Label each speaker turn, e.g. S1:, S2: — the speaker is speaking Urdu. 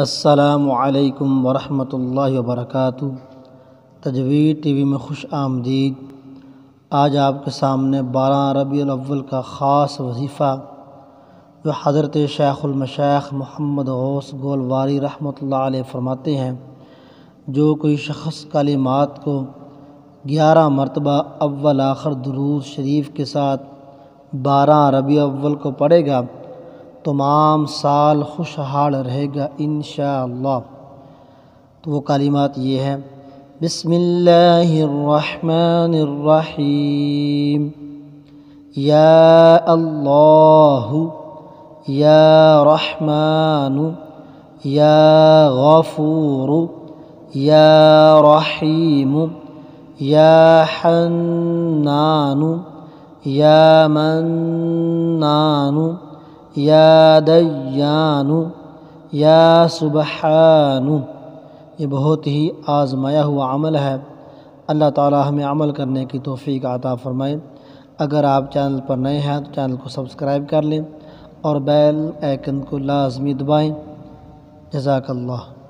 S1: السلام علیکم ورحمۃ اللہ وبرکاتہ تجویر ٹی وی میں خوش آمدید آج آپ کے سامنے بارہ ربیع الاول کا خاص وظیفہ جو حضرت شیخ المشیخ محمد غوث گولواری رحمۃ اللہ علیہ فرماتے ہیں جو کوئی شخص کلمات کو گیارہ مرتبہ اول آخر درود شریف کے ساتھ بارہ ربیع اول کو پڑھے گا تمام سال خوشحال رہے گا انشاءاللہ تو وہ کالیمات یہ ہیں بسم اللہ الرحمن الرحیم یا اللہ یا رحمان یا غفور یا رحیم یا حنان یا مَنو یا دیانو یا سبحانو یہ بہت ہی آزمایا ہوا عمل ہے اللہ تعالی ہمیں عمل کرنے کی توفیق عطا فرمائیں اگر آپ چینل پر نئے ہیں تو چینل کو سبسکرائب کر لیں اور بیل ایکن کو لازمی دبائیں جزاک اللہ